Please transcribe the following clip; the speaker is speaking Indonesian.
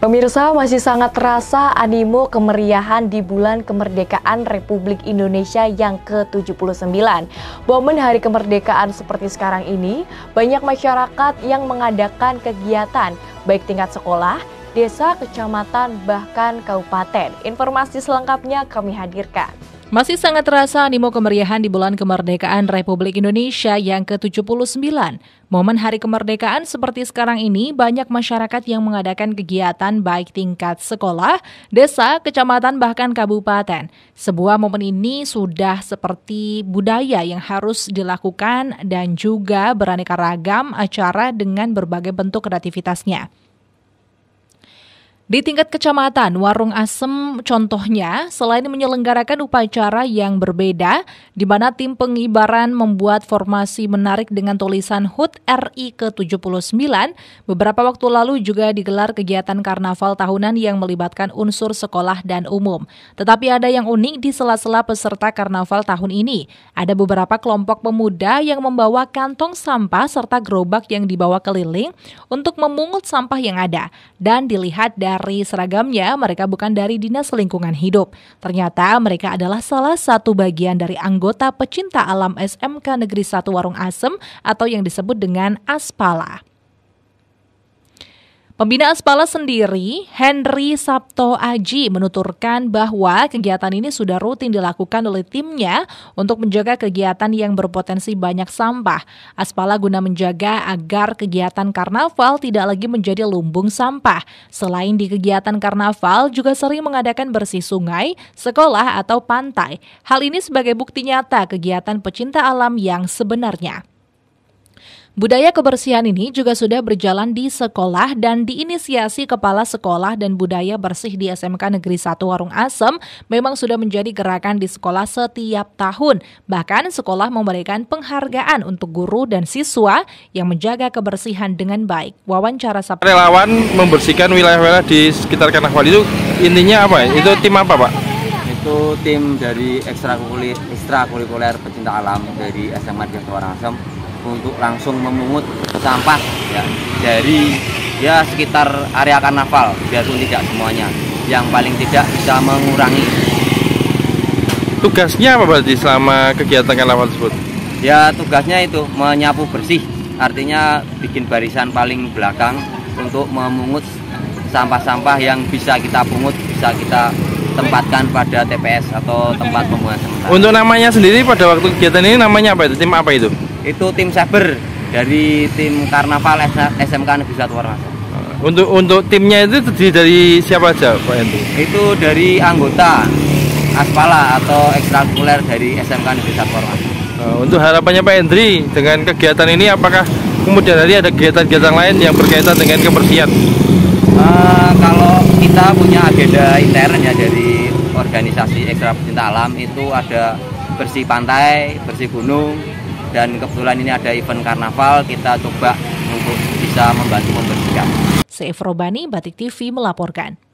Pemirsa masih sangat terasa animo kemeriahan di bulan kemerdekaan Republik Indonesia yang ke-79. Momen hari kemerdekaan seperti sekarang ini, banyak masyarakat yang mengadakan kegiatan baik tingkat sekolah, desa, kecamatan, bahkan kabupaten. Informasi selengkapnya kami hadirkan. Masih sangat terasa animo kemeriahan di bulan kemerdekaan Republik Indonesia yang ke-79. Momen hari kemerdekaan seperti sekarang ini banyak masyarakat yang mengadakan kegiatan baik tingkat sekolah, desa, kecamatan bahkan kabupaten. Sebuah momen ini sudah seperti budaya yang harus dilakukan dan juga beraneka ragam acara dengan berbagai bentuk kreativitasnya. Di tingkat kecamatan, Warung Asem contohnya selain menyelenggarakan upacara yang berbeda, di mana tim pengibaran membuat formasi menarik dengan tulisan HUT RI ke-79, beberapa waktu lalu juga digelar kegiatan karnaval tahunan yang melibatkan unsur sekolah dan umum. Tetapi ada yang unik di sela-sela peserta karnaval tahun ini. Ada beberapa kelompok pemuda yang membawa kantong sampah serta gerobak yang dibawa keliling untuk memungut sampah yang ada dan dilihat dari dari seragamnya, mereka bukan dari Dinas Lingkungan Hidup. Ternyata mereka adalah salah satu bagian dari anggota pecinta alam SMK Negeri 1 Warung Asem atau yang disebut dengan Aspala. Pembina Aspala sendiri, Henry Sabto Aji, menuturkan bahwa kegiatan ini sudah rutin dilakukan oleh timnya untuk menjaga kegiatan yang berpotensi banyak sampah. Aspala guna menjaga agar kegiatan karnaval tidak lagi menjadi lumbung sampah. Selain di kegiatan karnaval, juga sering mengadakan bersih sungai, sekolah, atau pantai. Hal ini sebagai bukti nyata kegiatan pecinta alam yang sebenarnya. Budaya kebersihan ini juga sudah berjalan di sekolah dan diinisiasi Kepala Sekolah dan Budaya Bersih di SMK Negeri 1 Warung Asem memang sudah menjadi gerakan di sekolah setiap tahun. Bahkan sekolah memberikan penghargaan untuk guru dan siswa yang menjaga kebersihan dengan baik. Wawancara Sabtu. Relawan membersihkan wilayah-wilayah di sekitar Kanah Wali itu intinya apa ya? Itu tim apa Pak? Itu tim dari ekstrakurikuler, pecinta alam dari SMK Negeri 1 Warung Asem untuk langsung memungut sampah ya dari ya sekitar area karnaval biarpun tidak semuanya yang paling tidak bisa mengurangi tugasnya apa berarti selama kegiatan karnaval tersebut ya tugasnya itu menyapu bersih artinya bikin barisan paling belakang untuk memungut sampah-sampah yang bisa kita pungut bisa kita ditempatkan pada TPS atau tempat pembuangan sementara. Untuk namanya sendiri pada waktu kegiatan ini namanya apa itu? Tim apa itu? Itu tim Saber dari tim Karnaval SMK Negeri Satu Warna. Eh, untuk untuk timnya itu terdiri dari siapa aja Pak Hendri? Itu dari anggota aspala atau ekstrakuler dari SMK Negeri Satu Warna. Eh, untuk harapannya Pak Hendri dengan kegiatan ini apakah kemudian hari ada kegiatan-kegiatan lain yang berkaitan dengan kebersihan? Eh, kalau kita punya agenda intern ya dari organisasi ekstra pecinta alam itu ada bersih pantai, bersih gunung dan kebetulan ini ada event karnaval kita coba untuk bisa membantu membersihkan. Seif Batik TV melaporkan.